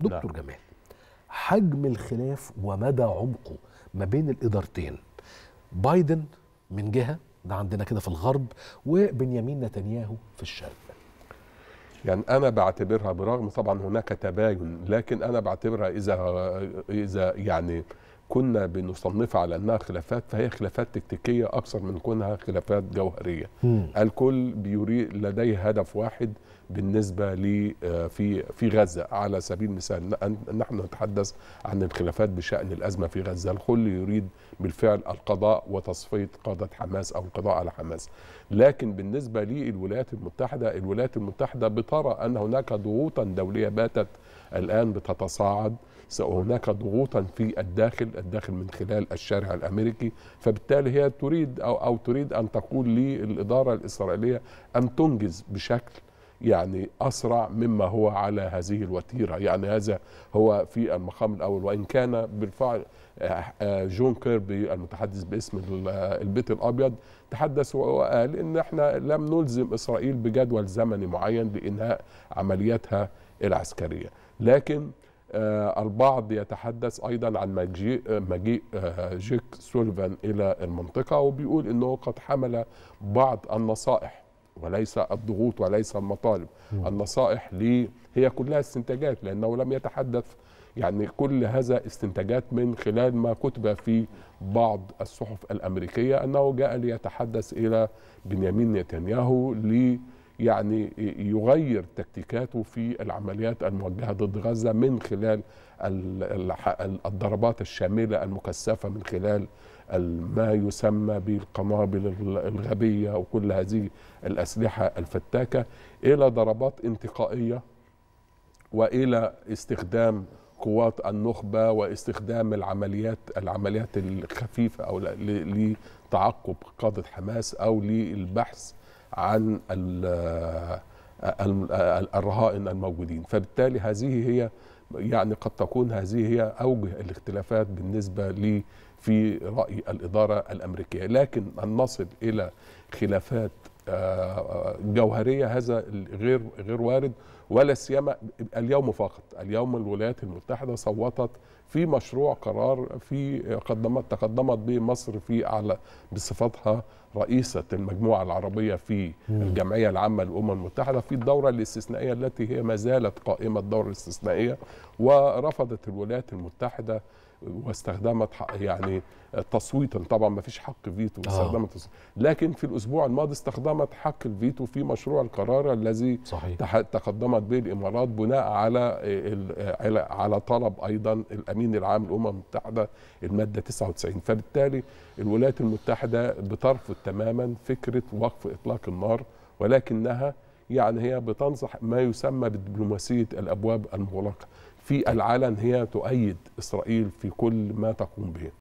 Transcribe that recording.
دكتور لا. جمال حجم الخلاف ومدى عمقه ما بين الادارتين بايدن من جهه ده عندنا كده في الغرب وبنيامين نتنياهو في الشرق يعني انا بعتبرها برغم طبعا هناك تباين لكن انا بعتبرها اذا اذا يعني كنا بنصنفها على انها خلافات فهي خلافات تكتيكيه اكثر من كونها خلافات جوهريه مم. الكل بيري لديه هدف واحد بالنسبه ل آه، في في غزه على سبيل المثال نحن نتحدث عن الخلافات بشان الازمه في غزه الكل يريد بالفعل القضاء وتصفيه قاده حماس او القضاء على حماس لكن بالنسبه للولايات المتحده الولايات المتحده بترى ان هناك ضغوطا دوليه باتت الان بتتصاعد هناك ضغوطا في الداخل الداخل من خلال الشارع الامريكي فبالتالي هي تريد او او تريد ان تقول للاداره الاسرائيليه ان تنجز بشكل يعني اسرع مما هو على هذه الوتيره يعني هذا هو في المقام الاول وان كان بالفعل آه، آه، جون كيربي المتحدث باسم آه، البيت الابيض تحدث وقال ان احنا لم نلزم اسرائيل بجدول زمني معين لانهاء عملياتها العسكريه لكن آه، البعض يتحدث ايضا عن مجيء آه، مجيء آه، جيك سولفان الى المنطقه وبيقول انه قد حمل بعض النصائح وليس الضغوط وليس المطالب م. النصائح لي هي كلها استنتاجات لانه لم يتحدث يعني كل هذا استنتاجات من خلال ما كتب في بعض الصحف الامريكيه انه جاء ليتحدث الى بنيامين نتنياهو لي يعني يغير تكتيكاته في العمليات الموجهه ضد غزه من خلال الضربات الشامله المكثفه من خلال ما يسمى بالقنابل الغبيه وكل هذه الاسلحه الفتاكه الى ضربات انتقائيه والى استخدام قوات النخبه واستخدام العمليات العمليات الخفيفه او لتعقب قاده حماس او للبحث عن الرهائن الموجودين فبالتالي هذه هي يعني قد تكون هذه هي أوجه الاختلافات بالنسبة لي في رأي الإدارة الأمريكية لكن أن نصل إلى خلافات آه، آه، جوهريه هذا غير غير وارد ولا سيما اليوم فقط اليوم الولايات المتحده صوتت في مشروع قرار في قدمت تقدمت به مصر في على بصفتها رئيسه المجموعه العربيه في الجمعيه العامه للامم المتحده في الدوره الاستثنائيه التي هي ما زالت قائمه الدوره الاستثنائيه ورفضت الولايات المتحده واستخدمت يعني تصويتا طبعا ما فيش حق فيتو استخدمت آه. لكن في الاسبوع الماضي استخدمت حق الفيتو في مشروع القرار الذي صحيح. تقدمت به الامارات بناء على على طلب ايضا الامين العام للامم المتحده الماده 99 فبالتالي الولايات المتحده بترفض تماما فكره وقف اطلاق النار ولكنها يعني هي بتنصح ما يسمى بدبلوماسيه الابواب المغلقه في العلن هي تؤيد اسرائيل في كل ما تقوم به